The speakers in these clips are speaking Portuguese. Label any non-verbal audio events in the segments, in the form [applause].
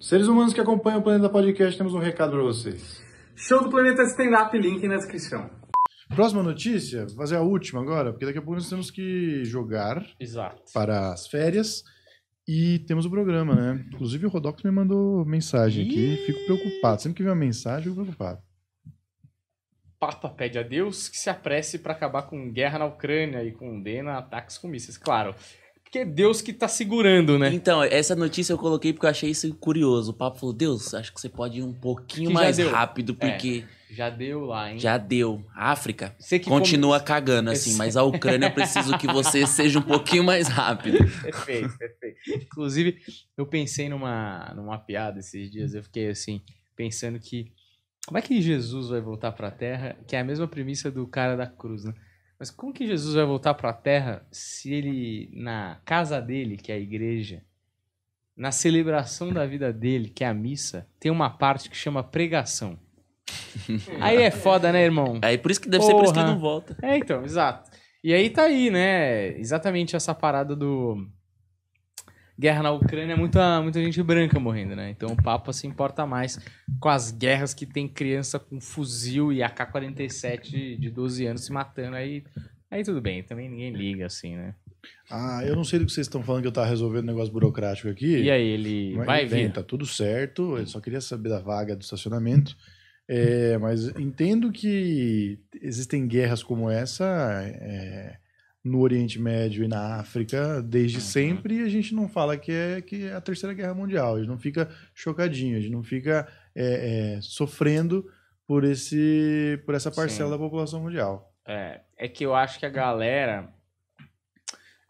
Seres humanos que acompanham o Planeta Podcast, temos um recado para vocês. Show do Planeta Stand Up, link na descrição. Próxima notícia, fazer a última agora, porque daqui a pouco nós temos que jogar Exato. para as férias e temos o programa, né? Inclusive o Rodox me mandou mensagem aqui, fico preocupado. Sempre que vem uma mensagem, eu fico preocupado. Papa pede a Deus que se apresse para acabar com guerra na Ucrânia e condena ataques com mísseis. Claro, porque é Deus que tá segurando, né? Então, essa notícia eu coloquei porque eu achei isso curioso. O papo falou: Deus, acho que você pode ir um pouquinho mais rápido, é, porque. É. Já deu lá, hein? Já deu. A África continua come... cagando, assim, mas a Ucrânia preciso que você [laughs] seja um pouquinho mais rápido. perfeito, perfeito. Inclusive, eu pensei numa, numa piada esses dias, eu fiquei assim, pensando que como é que Jesus vai voltar para a Terra, que é a mesma premissa do cara da cruz, né? Mas como que Jesus vai voltar para a terra se ele, na casa dele, que é a igreja, na celebração da vida dele, que é a missa, tem uma parte que chama pregação? [laughs] aí é foda, né, irmão? Aí é, por isso que deve Porra. ser por isso que ele não volta. É, então, exato. E aí tá aí, né? Exatamente essa parada do guerra na Ucrânia é muita, muita gente branca morrendo, né? Então o Papa assim, se importa mais com as guerras que tem criança com fuzil e AK-47 de 12 anos se matando. Aí, aí tudo bem, também ninguém liga assim, né? Ah, eu não sei do que vocês estão falando que eu tava resolvendo um negócio burocrático aqui. E aí, ele mas, vai vir? Tá tudo certo, eu só queria saber da vaga do estacionamento. É, mas entendo que existem guerras como essa. É no Oriente Médio e na África desde uhum. sempre e a gente não fala que é, que é a Terceira Guerra Mundial. A gente não fica chocadinho, a gente não fica é, é, sofrendo por, esse, por essa parcela Sim. da população mundial. É, é que eu acho que a galera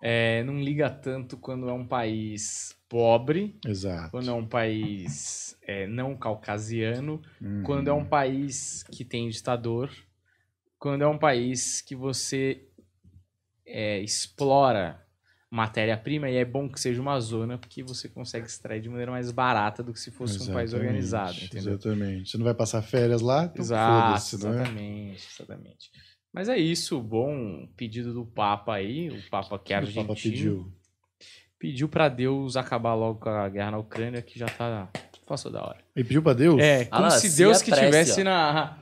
é, não liga tanto quando é um país pobre, Exato. quando é um país é, não caucasiano, uhum. quando é uhum. um país que tem ditador, quando é um país que você é, explora matéria-prima e é bom que seja uma zona porque você consegue extrair de maneira mais barata do que se fosse exatamente, um país organizado. Entendeu? Exatamente. Você não vai passar férias lá? Então Exato, é? exatamente, é? exatamente. Mas é isso, bom pedido do Papa aí, o Papa que é argentino. O Papa pediu. Pediu para Deus acabar logo com a guerra na Ucrânia que já tá passou da hora. E pediu para Deus? É, ah, como ah, se Deus estivesse é que na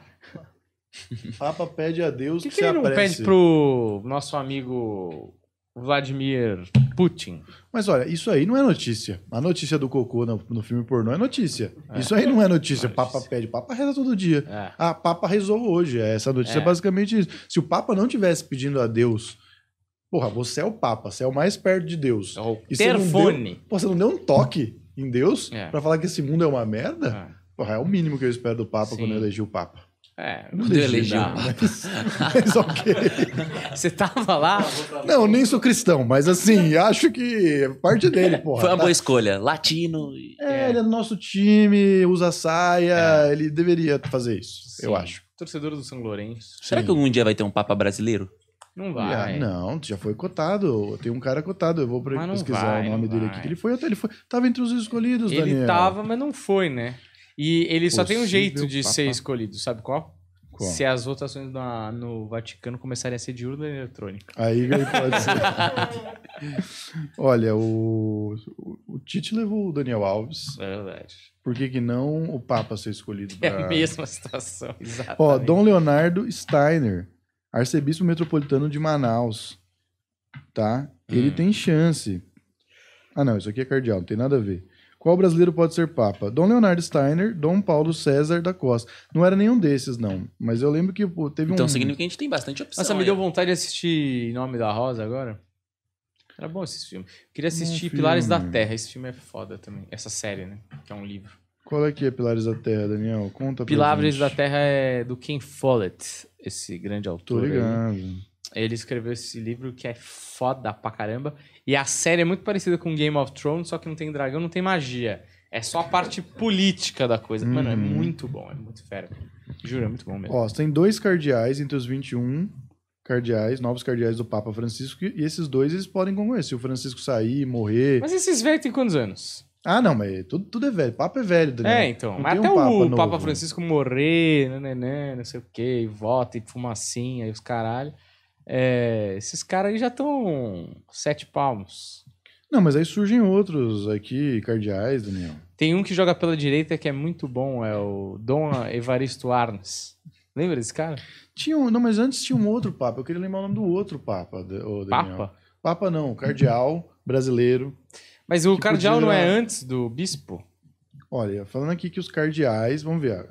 Papa pede a Deus que, que, que ele não pede pro nosso amigo Vladimir Putin. Mas olha, isso aí não é notícia. A notícia do cocô no, no filme pornô é notícia. É. Isso aí não é notícia. É notícia. Papa pede, Papa reza todo dia. É. A ah, Papa rezou hoje. É, essa notícia é. é basicamente isso. Se o Papa não tivesse pedindo a Deus Porra, você é o Papa, você é o mais perto de Deus. É o telefone. Você porra, você não deu um toque em Deus é. para falar que esse mundo é uma merda? É. Porra, é o mínimo que eu espero do Papa Sim. quando eu elegi o Papa. É, não deu elegi [laughs] Mas ok. Você tava lá? Não, nem sou cristão, mas assim, acho que é parte dele, [laughs] porra. Foi uma tá? boa escolha. Latino. É, é, ele é do nosso time, usa saia, é. ele deveria fazer isso, Sim. eu acho. Torcedor do São Lourenço. Será Sim. que algum dia vai ter um Papa brasileiro? Não ah, vai. Ah, não, já foi cotado. Tem um cara cotado. Eu vou pesquisar vai, o nome dele vai. aqui. ele foi, ele foi. Tava entre os escolhidos, ele Daniel. Ele tava, mas não foi, né? E ele só tem um jeito de ser escolhido, sabe qual? Qual? Se as votações na, no Vaticano começarem a ser de urna eletrônica. Aí pode ser. [laughs] Olha, o, o, o, Tite levou o Daniel Alves. É verdade. Por que, que não o Papa ser escolhido? Pra... É a mesma situação, [laughs] exatamente. Ó, Dom Leonardo Steiner, arcebispo metropolitano de Manaus. Tá? Ele hum. tem chance. Ah, não, isso aqui é cardeal, não tem nada a ver. Qual brasileiro pode ser Papa? Dom Leonardo Steiner, Dom Paulo César da Costa. Não era nenhum desses, não. Mas eu lembro que pô, teve então, um. Então significa que a gente tem bastante opção. Nossa, aí. me deu vontade de assistir Em Nome da Rosa agora. Era bom esse filme. Queria assistir Pilares da Terra. Esse filme é foda também. Essa série, né? Que é um livro. Qual é que é Pilares da Terra, Daniel? Conta pra Pilares gente. da Terra é do Ken Follett, esse grande autor. Tô ligado. Aí. Ele escreveu esse livro que é foda pra caramba. E a série é muito parecida com Game of Thrones, só que não tem dragão, não tem magia. É só a parte política da coisa. Hum. Mano, é uhum. muito bom, é muito fera. Juro, é muito bom mesmo. Ó, tem dois cardeais entre os 21 cardeais, novos cardeais do Papa Francisco, e esses dois eles podem concorrer. Se o Francisco sair, morrer. Mas esses velhos têm quantos anos? Ah, não, mas tudo, tudo é velho. Papa é velho, Daniel. Né? É, então. Não mas até um Papa o Papa Francisco morrer, né, não sei o quê, e vota e fumacinha e os caralho. É, esses caras aí já estão sete palmos. Não, mas aí surgem outros aqui, cardeais, Daniel. Tem um que joga pela direita que é muito bom, é o Dom Evaristo Arnes. Lembra desse cara? Tinha um, não, mas antes tinha um outro Papa. Eu queria lembrar o nome do outro Papa, o Daniel. Papa? Papa não, cardeal brasileiro. Mas o cardeal podia... não é antes do bispo? Olha, falando aqui que os cardeais, vamos ver,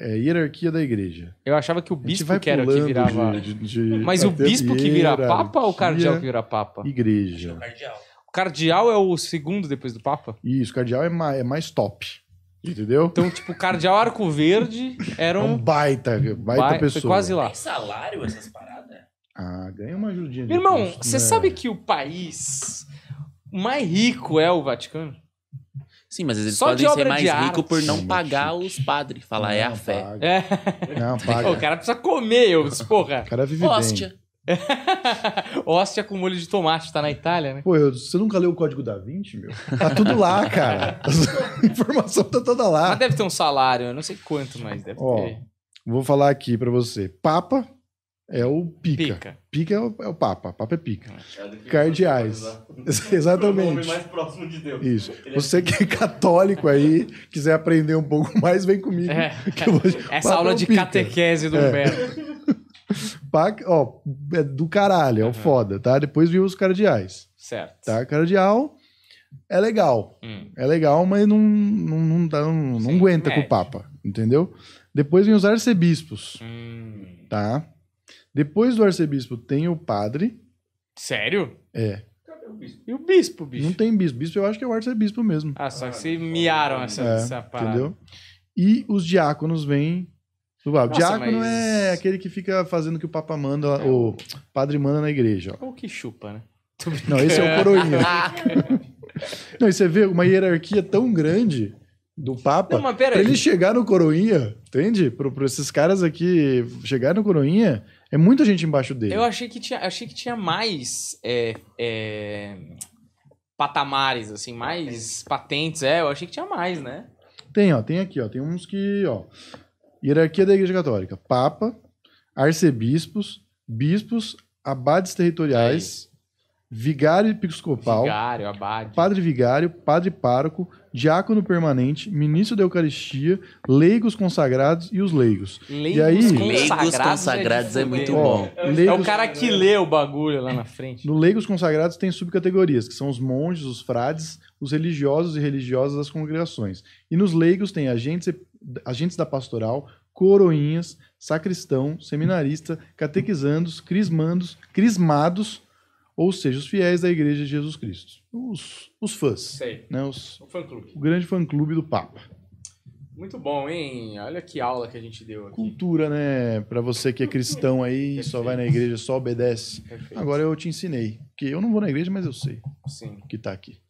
é a hierarquia da igreja. Eu achava que o bispo que era o que virava. De, de, de Mas o bispo que vira papa ou o cardeal que vira papa? Igreja. É o cardeal. cardeal é o segundo depois do papa? Isso, o cardeal é mais, é mais top. Entendeu? Então, tipo, o cardeal arco verde era um. É um baita, baita, baita pessoa. Foi quase lá. Tem salário essas paradas? Ah, ganha uma ajudinha. Irmão, você né? sabe que o país mais rico é o Vaticano? Sim, mas eles Só podem ser mais ricos por não Sim, pagar tipo, os padres. Falar, não, é a fé. É. Não, [laughs] paga. o cara precisa comer, eu porra. O cara vive Hóstia. bem. [laughs] Hóstia com molho de tomate, tá na Itália, né? Pô, eu, você nunca leu o Código da Vinci, meu? Tá tudo lá, cara. [laughs] A informação tá toda lá. Mas deve ter um salário, eu não sei quanto, mas deve Ó, ter. Vou falar aqui para você. Papa, é o Pica. Pica, pica é, o, é, o, Papa. Papa é Pica. É, é Cardeais. É Exatamente. [laughs] O nome mais próximo de Deus. Isso. Ele é Você é... que é católico aí, quiser aprender um pouco [laughs] mais, vem comigo. É. Vou... Essa Papa aula de pica. catequese do Humberto. [laughs] ó, é do caralho, é o uhum. foda, tá? Depois viu os cardeais. Certo. Tá? Cardeal é legal. Hum. É legal, mas não, não, não, dá, não, Sim, não aguenta com o Papa, entendeu? Depois vem os arcebispos, hum. tá? Depois do arcebispo tem o padre. Sério? É. o bispo? E o bispo, bicho? Não tem bispo. Bispo eu acho que é o arcebispo mesmo. Ah, só que se miaram essa, é, essa parada. Entendeu? E os diáconos vêm O diácono mas... é aquele que fica fazendo o que o Papa manda, é. o padre manda na igreja. É Ou que chupa, né? Não, esse é o coroinha. [laughs] Não, e você vê uma hierarquia tão grande do Papa. Não, pra ele chegar no Coroinha, entende? Pra, pra esses caras aqui chegar no Coroinha, é muita gente embaixo dele. Eu achei que tinha, achei que tinha mais é, é, patamares, assim, mais patentes. É, eu achei que tinha mais, né? Tem, ó, tem aqui, ó. Tem uns que, ó. Hierarquia da Igreja Católica: Papa, arcebispos, bispos, abades territoriais. É vigário episcopal, vigário, abade. padre vigário, padre pároco, diácono permanente, ministro da Eucaristia, leigos consagrados e os leigos. Leigos, e aí, leigos é consagrados, é, é, muito bom. Leigos, é o cara que lê o bagulho lá na frente. No leigos consagrados tem subcategorias, que são os monges, os frades, os religiosos e religiosas das congregações. E nos leigos tem agentes, agentes da pastoral, coroinhas, sacristão, seminarista, catequizandos, crismandos, crismados, ou seja, os fiéis da Igreja de Jesus Cristo. Os, os fãs. Sei. Né, os, o fã-clube. O grande fã-clube do Papa. Muito bom, hein? Olha que aula que a gente deu aqui. Cultura, né? Para você que é cristão aí, Perfeito. só vai na igreja, só obedece. Perfeito. Agora eu te ensinei. Que eu não vou na igreja, mas eu sei. Sim. Que tá aqui.